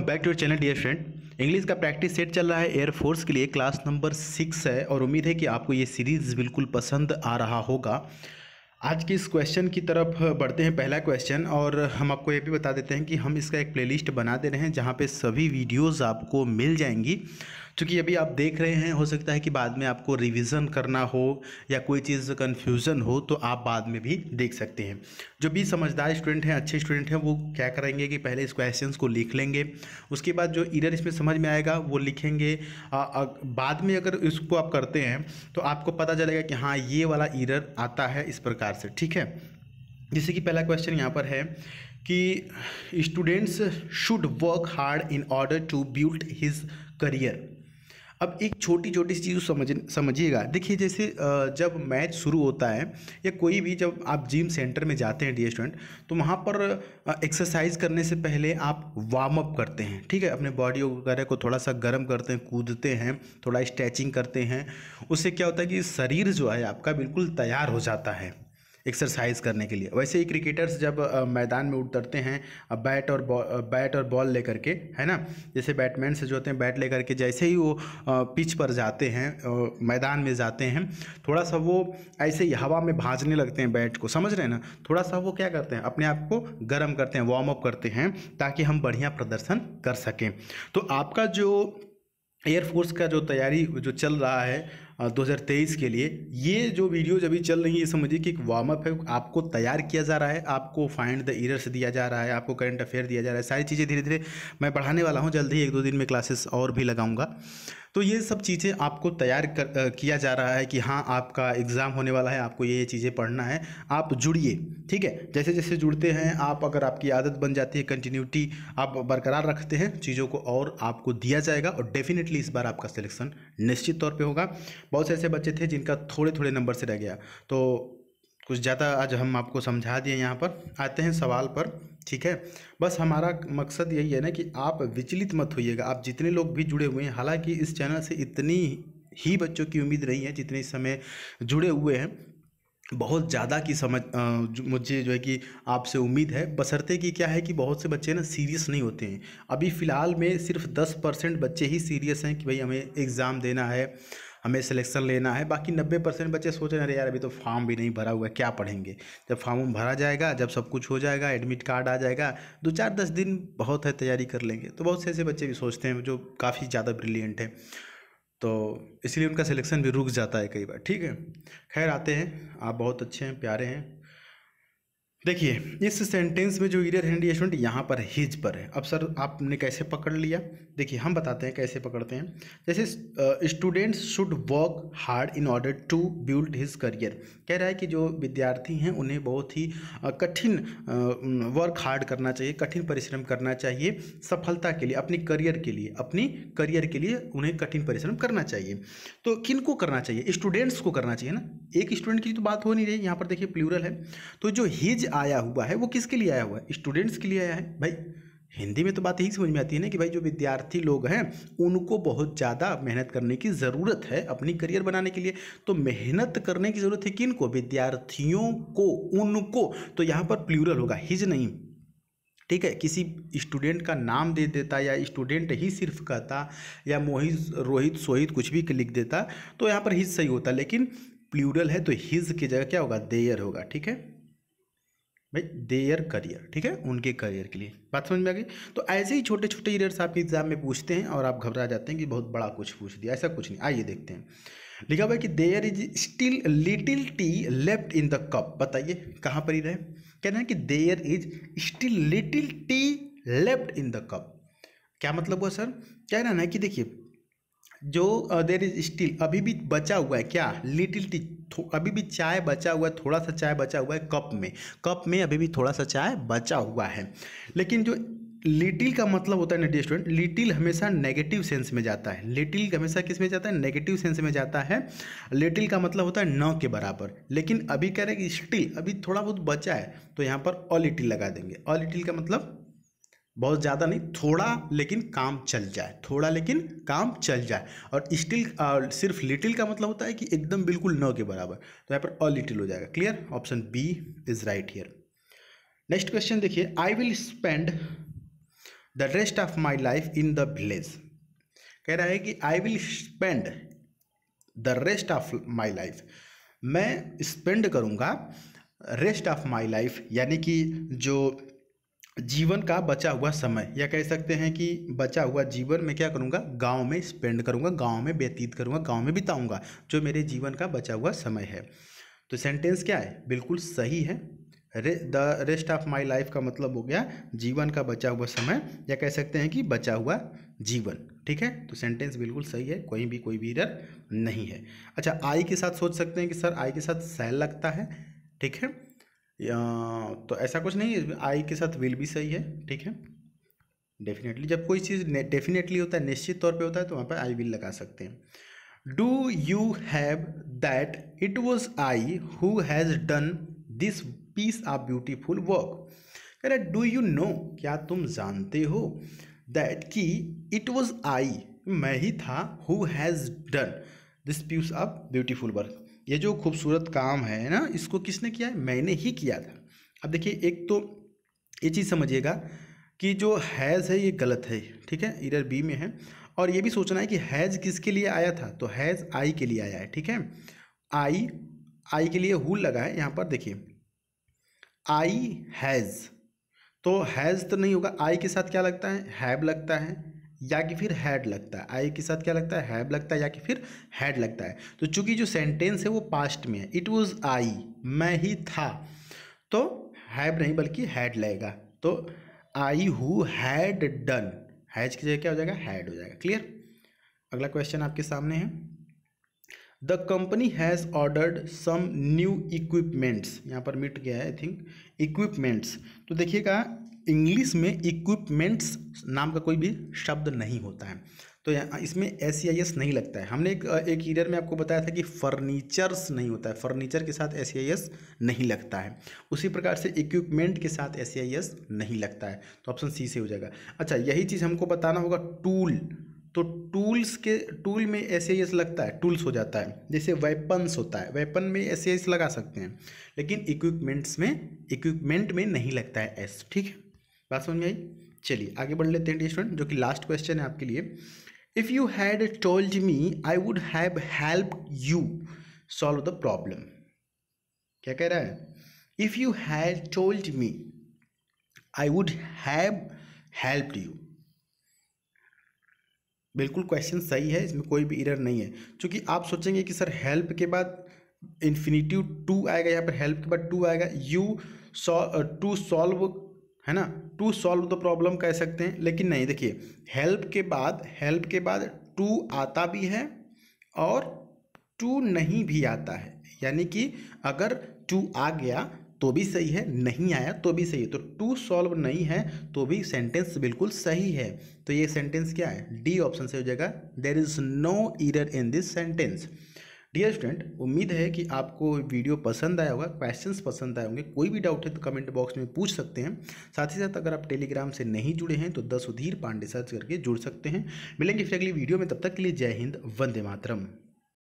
back to channel dear friend English का practice set चल रहा है एयरफोर्स के लिए क्लास नंबर सिक्स है और उम्मीद है कि आपको ये सीरीज़ बिल्कुल पसंद आ रहा होगा आज के इस क्वेश्चन की तरफ बढ़ते हैं पहला क्वेश्चन और हम आपको ये भी बता देते हैं कि हम इसका एक प्लेलिस्ट बना दे रहे हैं जहाँ पे सभी वीडियोस आपको मिल जाएंगी क्योंकि अभी आप देख रहे हैं हो सकता है कि बाद में आपको रिविज़न करना हो या कोई चीज़ कन्फ्यूज़न हो तो आप बाद में भी देख सकते हैं जो भी समझदार स्टूडेंट हैं अच्छे स्टूडेंट हैं वो क्या करेंगे कि पहले इस क्वेश्चन को लिख लेंगे उसके बाद जो इरर इसमें समझ में आएगा वो लिखेंगे आ, आ, बाद में अगर इसको आप करते हैं तो आपको पता चलेगा कि हाँ ये वाला इरर आता है इस प्रकार से ठीक है जैसे कि पहला क्वेश्चन यहाँ पर है कि students should work hard in order to build his career अब एक छोटी छोटी सी चीज़ समझ समझिएगा देखिए जैसे जब मैच शुरू होता है या कोई भी जब आप जिम सेंटर में जाते हैं डी स्टूडेंट तो वहाँ पर एक्सरसाइज करने से पहले आप वार्म अप करते हैं ठीक है अपने बॉडी वगैरह को थोड़ा सा गर्म करते हैं कूदते हैं थोड़ा स्ट्रैचिंग करते हैं उससे क्या होता है कि शरीर जो है आपका बिल्कुल तैयार हो जाता है एक्सरसाइज करने के लिए वैसे ही क्रिकेटर्स जब मैदान में उतरते हैं बैट और बैट और बॉल लेकर के है ना जैसे बैटमैन से जो होते हैं बैट लेकर के जैसे ही वो पिच पर जाते हैं मैदान में जाते हैं थोड़ा सा वो ऐसे ही हवा में भाजने लगते हैं बैट को समझ रहे हैं ना थोड़ा सा वो क्या करते हैं अपने आप को गर्म करते हैं वार्म अप करते हैं ताकि हम बढ़िया प्रदर्शन कर सकें तो आपका जो एयरफोर्स का जो तैयारी जो चल रहा है 2023 के लिए ये जो वीडियोज अभी चल रही है ये समझिए कि एक वार्म अप है आपको तैयार किया जा रहा है आपको फाइंड द ईरर्स दिया जा रहा है आपको करंट अफेयर दिया जा रहा है सारी चीज़ें धीरे धीरे मैं बढ़ाने वाला हूँ जल्द ही एक दो दिन में क्लासेस और भी लगाऊंगा तो ये सब चीज़ें आपको तैयार कर, किया जा रहा है कि हाँ आपका एग्ज़ाम होने वाला है आपको ये ये चीज़ें पढ़ना है आप जुड़िए ठीक है जैसे जैसे जुड़ते हैं आप अगर आपकी आदत बन जाती है कंटिन्यूटी आप बरकरार रखते हैं चीज़ों को और आपको दिया जाएगा और डेफिनेटली इस बार आपका सिलेक्शन निश्चित तौर पर होगा बहुत से ऐसे बच्चे थे जिनका थोड़े थोड़े नंबर से रह गया तो कुछ ज़्यादा आज हम आपको समझा दिए यहाँ पर आते हैं सवाल पर ठीक है बस हमारा मकसद यही है ना कि आप विचलित मत होइएगा आप जितने लोग भी जुड़े हुए हैं हालांकि इस चैनल से इतनी ही बच्चों की उम्मीद नहीं है जितने इस समय जुड़े हुए हैं बहुत ज़्यादा की समझ मुझे जो है कि आपसे उम्मीद है बसरते कि क्या है कि बहुत से बच्चे ना सीरियस नहीं होते हैं अभी फ़िलहाल में सिर्फ दस परसेंट बच्चे ही सीरियस हैं कि भाई हमें एग्ज़ाम देना है हमें सिलेक्शन लेना है बाकी नब्बे परसेंट बच्चे सोच रहे हैं अरे यार अभी तो फॉर्म भी नहीं भरा हुआ है क्या पढ़ेंगे जब फॉर्म भरा जाएगा जब सब कुछ हो जाएगा एडमिट कार्ड आ जाएगा दो चार दस दिन बहुत है तैयारी कर लेंगे तो बहुत से ऐसे बच्चे भी सोचते हैं जो काफ़ी ज़्यादा ब्रिलियंट हैं तो इसलिए उनका सिलेक्शन भी रुक जाता है कई बार ठीक है खैर आते हैं आप बहुत अच्छे हैं प्यारे हैं देखिए इस सेंटेंस में जो इरियर हैंड स्टूडेंट यहाँ पर हिज पर है अब सर आपने कैसे पकड़ लिया देखिए हम बताते हैं कैसे पकड़ते हैं जैसे students should work hard in order to build his career कह रहा है कि जो विद्यार्थी हैं उन्हें बहुत ही कठिन वर्क हार्ड करना चाहिए कठिन परिश्रम करना चाहिए सफलता के लिए अपने करियर के लिए अपनी करियर के लिए उन्हें कठिन परिश्रम करना चाहिए तो किन को करना चाहिए स्टूडेंट्स को करना चाहिए ना एक स्टूडेंट की तो बात हो नहीं रही यहाँ पर देखिए प्लूरल है तो जो हिज आया हुआ है वो किसके लिए आया हुआ है स्टूडेंट्स के लिए आया है भाई हिंदी में तो बात यही समझ में आती है ना कि भाई जो विद्यार्थी लोग हैं उनको बहुत ज़्यादा मेहनत करने की ज़रूरत है अपनी करियर बनाने के लिए तो मेहनत करने की ज़रूरत है किन को विद्यार्थियों को उनको तो यहाँ पर प्लूरल होगा हिज नहीं ठीक है किसी स्टूडेंट का नाम दे देता या स्टूडेंट ही सिर्फ कहता या मोहित रोहित सोहित कुछ भी लिख देता तो यहाँ पर हिज सही होता लेकिन प्लूरल है तो हिज की जगह क्या होगा देयर होगा ठीक है भाई देयर करियर ठीक है उनके करियर के लिए बात समझ में आ गई तो ऐसे ही छोटे छोटे ईरियर्स आपके एग्जाम में पूछते हैं और आप घबरा जाते हैं कि बहुत बड़ा कुछ पूछ दिया ऐसा कुछ नहीं आइए देखते हैं लिखा हुआ है कि there is still little tea left in the cup बताइए कहाँ पर ही रहे कहना है कि there is still little tea left in the cup क्या मतलब हुआ सर कह रहा ना कि देखिए जो देर इज स्टिल अभी भी बचा हुआ है क्या लिटिल टी अभी भी चाय बचा हुआ है थोड़ा सा चाय बचा हुआ है कप में कप में अभी भी थोड़ा सा चाय बचा हुआ है लेकिन जो लिटिल का मतलब होता है ना डी स्टूडेंट लिटिल हमेशा नेगेटिव सेंस में जाता है लिटिल हमेशा किस में जाता है नेगेटिव सेंस में जाता है लिटिल का मतलब होता है न के बराबर लेकिन अभी कह रहे हैं कि स्टिल अभी थोड़ा बहुत बचा है तो यहाँ पर अ लगा देंगे अ का मतलब बहुत ज़्यादा नहीं थोड़ा लेकिन काम चल जाए थोड़ा लेकिन काम चल जाए और स्टिल सिर्फ लिटिल का मतलब होता है कि एकदम बिल्कुल न के बराबर तो यहाँ पर अ लिटिल हो जाएगा clear option B is right here next question देखिए I will spend the rest of my life in the village कह रहा है कि I will spend the rest of my life मैं स्पेंड करूँगा रेस्ट ऑफ माई लाइफ यानी कि जो जीवन का बचा हुआ समय या कह सकते हैं कि बचा हुआ जीवन मैं क्या करूँगा गांव में स्पेंड करूँगा गांव में व्यतीत करूँगा गांव में बिताऊँगा जो मेरे जीवन का बचा हुआ समय है तो सेंटेंस क्या है बिल्कुल सही है रे the rest of my life का मतलब हो गया जीवन का बचा हुआ समय या कह सकते हैं कि बचा हुआ जीवन ठीक है तो सेंटेंस बिल्कुल सही है कोई भी कोई भी इरर नहीं है अच्छा आई के साथ सोच सकते हैं कि सर आई के साथ सैल लगता है ठीक है तो ऐसा कुछ नहीं है आई के साथ विल भी सही है ठीक है डेफिनेटली जब कोई चीज़ डेफिनेटली होता है निश्चित तौर पे होता है तो वहाँ पर आई विल लगा सकते हैं do you have that it was I who has done this piece of beautiful work कह रहे डू यू नो क्या तुम जानते हो दैट कि इट वॉज आई मैं ही था who has done this piece of beautiful work ये जो खूबसूरत काम है ना इसको किसने किया है मैंने ही किया था अब देखिए एक तो ये चीज़ समझिएगा कि जो हैज़ है ये गलत है ठीक है इधर बी में है और ये भी सोचना है कि हैज़ किसके लिए आया था तो हैज़ आई के लिए आया है ठीक है आई आई के लिए हु लगा है यहाँ पर देखिए आई हैज़ तो हैज़ तो नहीं होगा आई के साथ क्या लगता है हैव लगता है या कि फिर हैड लगता है आई के साथ क्या लगता है हैव लगता है या कि फिर हैड लगता है तो चूंकि जो सेंटेंस है वो पास्ट में है इट वॉज आई मैं ही था तो हैव नहीं बल्कि हैड लगेगा तो I who had done has की जगह क्या हो जाएगा हैड हो जाएगा क्लियर अगला क्वेश्चन आपके सामने है the company has ordered some new equipments यहाँ पर मिट गया है आई थिंक इक्विपमेंट्स तो देखिएगा इंग्लिश में इक्विपमेंट्स नाम का कोई भी शब्द नहीं होता है तो इसमें एस सी आई एस नहीं लगता है हमने एक एक ईयर में आपको बताया था कि फर्नीचर्स नहीं होता है फर्नीचर के साथ एस सी आई एस नहीं लगता है उसी प्रकार से इक्विपमेंट के साथ एस सी आई एस नहीं लगता है तो ऑप्शन सी से हो जाएगा अच्छा यही चीज़ हमको बताना होगा टूल तो टूल्स के टूल में एस आई एस लगता है टूल्स हो जाता है जैसे वेपन्स होता है वेपन में एस आई एस लगा सकते हैं लेकिन इक्विपमेंट्स में इक्विपमेंट में नहीं लगता है एस ठीक है बात समझ में आई चलिए आगे बढ़ लेते हैं स्टूडेंट जो कि लास्ट क्वेश्चन है आपके लिए if you had told me I would have help you solve the problem क्या कह रहा है if you had told me I would have helped you बिल्कुल क्वेश्चन सही है इसमें कोई भी इरर नहीं है क्योंकि आप सोचेंगे कि सर हेल्प के बाद इन्फिनिटिव टू आएगा यहाँ पर हेल्प के बाद टू आएगा यू सॉ टू सॉल्व है ना टू सॉल्व द प्रॉब्लम कह सकते हैं लेकिन नहीं देखिए हेल्प के बाद हेल्प के बाद टू आता भी है और टू नहीं भी आता है यानी कि अगर टू आ गया तो भी सही है नहीं आया तो भी सही है तो टू सॉल्व नहीं है तो भी सेंटेंस बिल्कुल सही है तो ये सेंटेंस क्या है डी ऑप्शन से हो जाएगा there is no error in this sentence dear student उम्मीद है कि आपको वीडियो पसंद आया होगा क्वेश्चंस पसंद आए होंगे कोई भी डाउट है तो कमेंट बॉक्स में पूछ सकते हैं साथ ही साथ अगर आप टेलीग्राम से नहीं जुड़े हैं तो दस उधीर पांडे सर्च करके जुड़ सकते हैं मिलेंगे फिर अगली वीडियो में तब तक के लिए जय हिंद वंदे मातरम